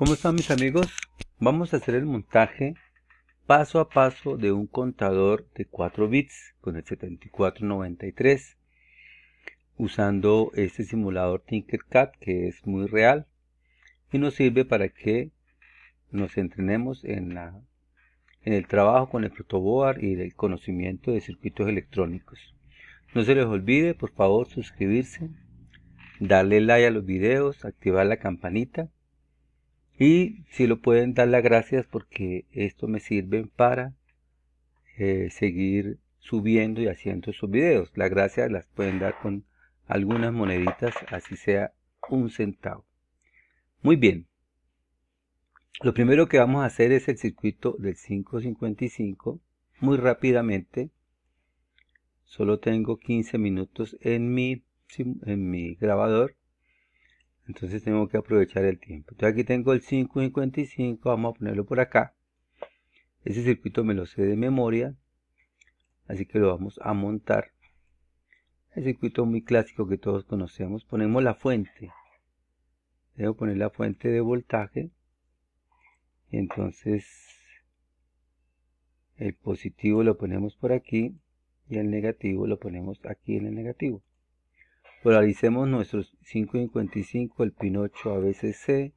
¿Cómo están mis amigos? Vamos a hacer el montaje paso a paso de un contador de 4 bits con el 7493 usando este simulador Tinkercad que es muy real y nos sirve para que nos entrenemos en, en el trabajo con el protoboard y el conocimiento de circuitos electrónicos. No se les olvide por favor suscribirse, darle like a los videos, activar la campanita y si lo pueden dar las gracias porque esto me sirve para eh, seguir subiendo y haciendo sus videos. Las gracias las pueden dar con algunas moneditas, así sea un centavo. Muy bien. Lo primero que vamos a hacer es el circuito del 555 muy rápidamente. Solo tengo 15 minutos en mi, en mi grabador. Entonces tengo que aprovechar el tiempo. Entonces aquí tengo el 555, vamos a ponerlo por acá. Ese circuito me lo sé de memoria, así que lo vamos a montar. El circuito muy clásico que todos conocemos. Ponemos la fuente. Debo poner la fuente de voltaje. Y entonces el positivo lo ponemos por aquí y el negativo lo ponemos aquí en el negativo polaricemos nuestros 555, el pin 8 ABCC,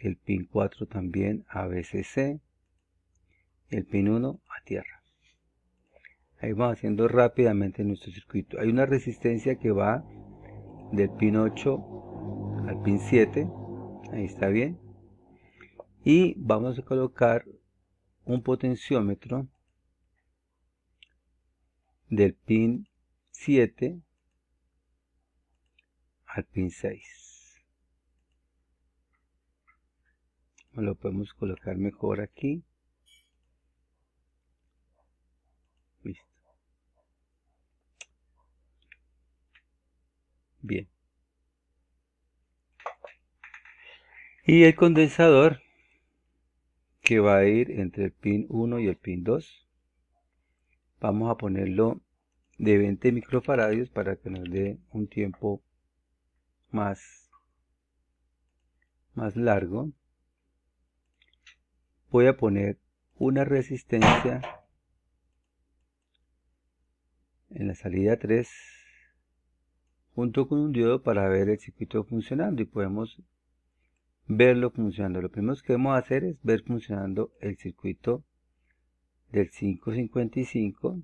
el pin 4 también ABCC, el pin 1 a tierra. Ahí vamos haciendo rápidamente nuestro circuito. Hay una resistencia que va del pin 8 al pin 7, ahí está bien. Y vamos a colocar un potenciómetro del pin 7 al pin 6 lo podemos colocar mejor aquí listo bien y el condensador que va a ir entre el pin 1 y el pin 2 vamos a ponerlo de 20 microfaradios para que nos dé un tiempo más, más largo, voy a poner una resistencia en la salida 3 junto con un diodo para ver el circuito funcionando y podemos verlo funcionando. Lo primero que a hacer es ver funcionando el circuito del 555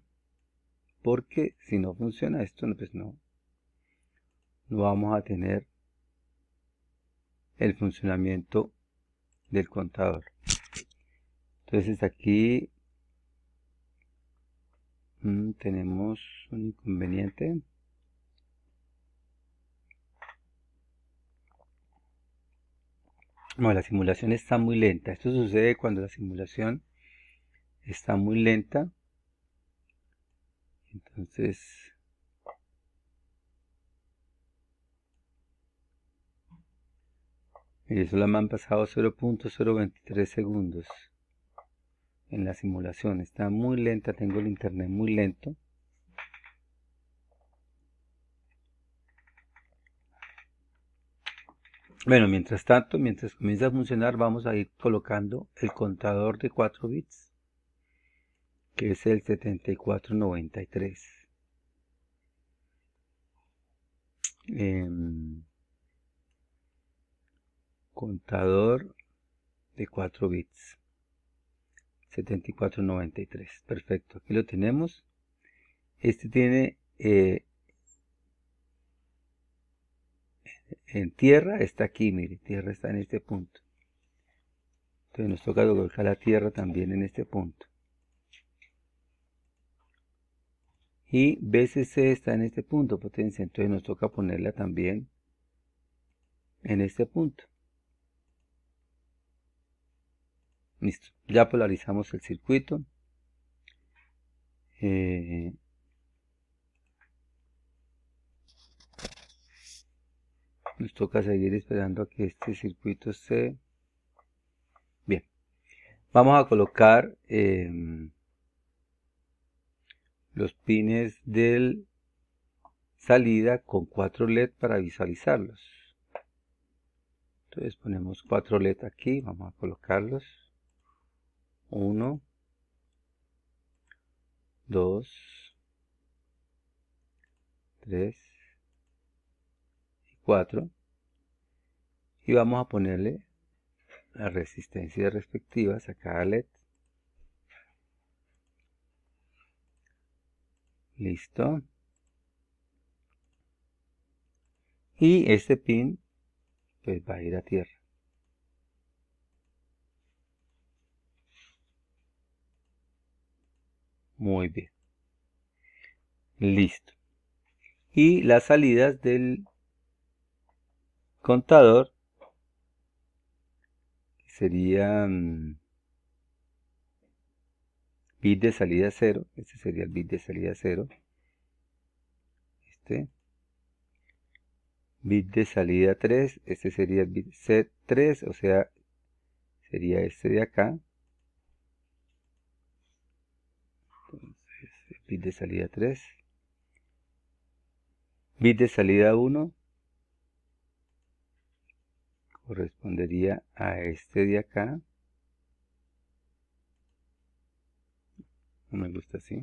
porque si no funciona esto, pues no, no vamos a tener el funcionamiento del contador. Entonces aquí mm, tenemos un inconveniente. bueno la simulación está muy lenta. Esto sucede cuando la simulación está muy lenta. Entonces, y solo han pasado 0.023 segundos en la simulación. Está muy lenta, tengo el internet muy lento. Bueno, mientras tanto, mientras comienza a funcionar, vamos a ir colocando el contador de 4 bits, que es el 7493 contador de 4 bits 7493 perfecto aquí lo tenemos este tiene eh, en tierra está aquí mire tierra está en este punto entonces nos toca colocar la tierra también en este punto y BCC está en este punto potencia entonces nos toca ponerla también en este punto Listo. Ya polarizamos el circuito. Eh, nos toca seguir esperando a que este circuito se... Bien. Vamos a colocar em, los pines del salida con 4 LED para visualizarlos. Entonces ponemos 4 LED aquí, vamos a colocarlos. 1, 2, 3 y 4 y vamos a ponerle las resistencias respectivas a cada LED. Listo. Y este pin pues va a ir a tierra. Muy bien. Listo. Y las salidas del contador serían bit de salida 0. Este sería el bit de salida 0. Este. Bit de salida 3. Este sería el bit set 3. O sea, sería este de acá. bit de salida 3, bit de salida 1 correspondería a este de acá, no me gusta así,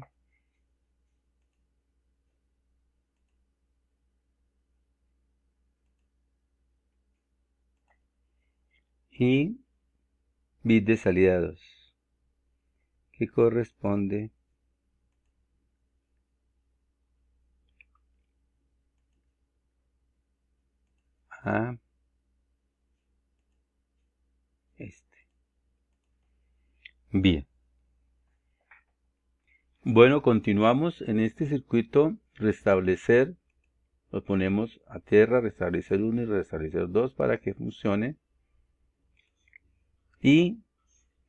y bit de salida 2 que corresponde este. Bien. Bueno, continuamos en este circuito restablecer, lo ponemos a tierra, restablecer 1 y restablecer 2 para que funcione. Y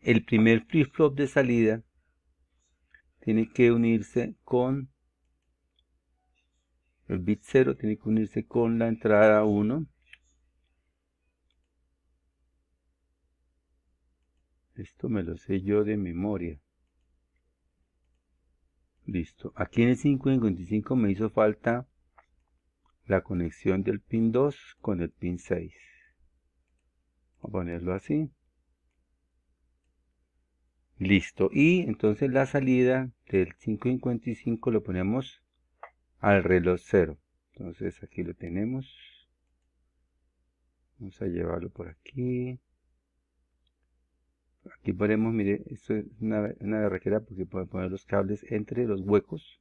el primer flip-flop de salida tiene que unirse con el bit 0, tiene que unirse con la entrada 1 Esto me lo sé yo de memoria. Listo. Aquí en el 555 me hizo falta la conexión del pin 2 con el pin 6. vamos a ponerlo así. Listo. Y entonces la salida del 555 lo ponemos al reloj 0. Entonces aquí lo tenemos. Vamos a llevarlo por aquí aquí ponemos, mire, esto es una, una porque podemos poner los cables entre los huecos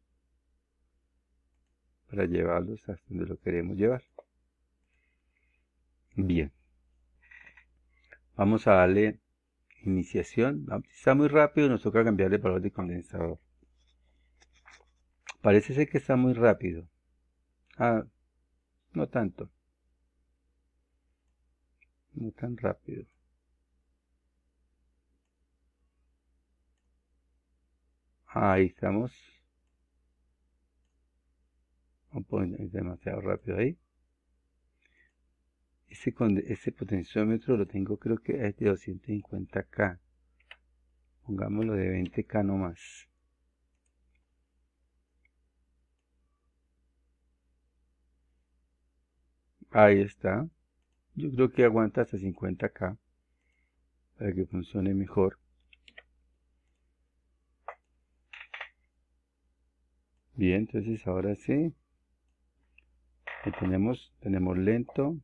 para llevarlos hasta donde lo queremos llevar. Bien. Vamos a darle iniciación. Ah, está muy rápido, nos toca cambiarle el valor de condensador. Parece ser que está muy rápido. Ah, no tanto. No tan rápido. Ahí estamos. Un a demasiado rápido ahí. Ese, ese potenciómetro lo tengo, creo que es de 250K. Pongámoslo de 20K no más. Ahí está. Yo creo que aguanta hasta 50K para que funcione mejor. Bien, entonces ahora sí. Ahí tenemos, tenemos lento.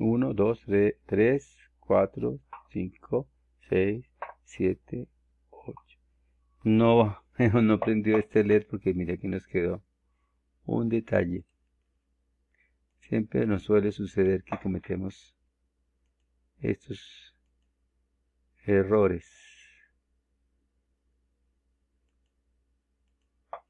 1, 2, 3, 4, 5, 6, 7, 8. No, no prendió este LED porque mira que nos quedó un detalle. Siempre nos suele suceder que cometemos estos errores.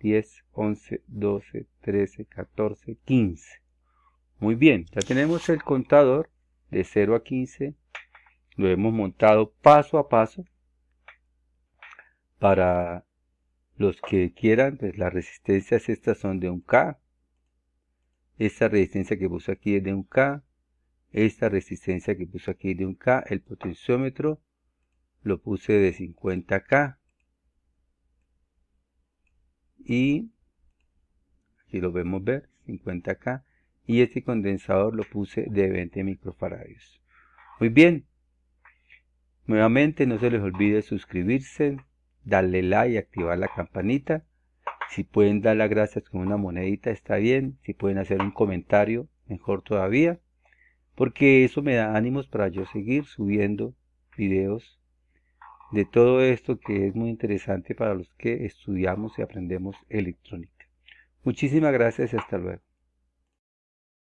10, 11, 12, 13, 14, 15. Muy bien, ya tenemos el contador de 0 a 15. Lo hemos montado paso a paso. Para los que quieran, pues las resistencias estas son de 1 K. Esta resistencia que puse aquí es de 1 K. Esta resistencia que puse aquí es de 1 K. El potenciómetro lo puse de 50K y aquí lo vemos ver, 50 acá, y este condensador lo puse de 20 microfaradios. Muy bien, nuevamente no se les olvide suscribirse, darle like y activar la campanita. Si pueden dar las gracias con una monedita está bien, si pueden hacer un comentario mejor todavía, porque eso me da ánimos para yo seguir subiendo videos de todo esto que es muy interesante para los que estudiamos y aprendemos electrónica. Muchísimas gracias y hasta luego.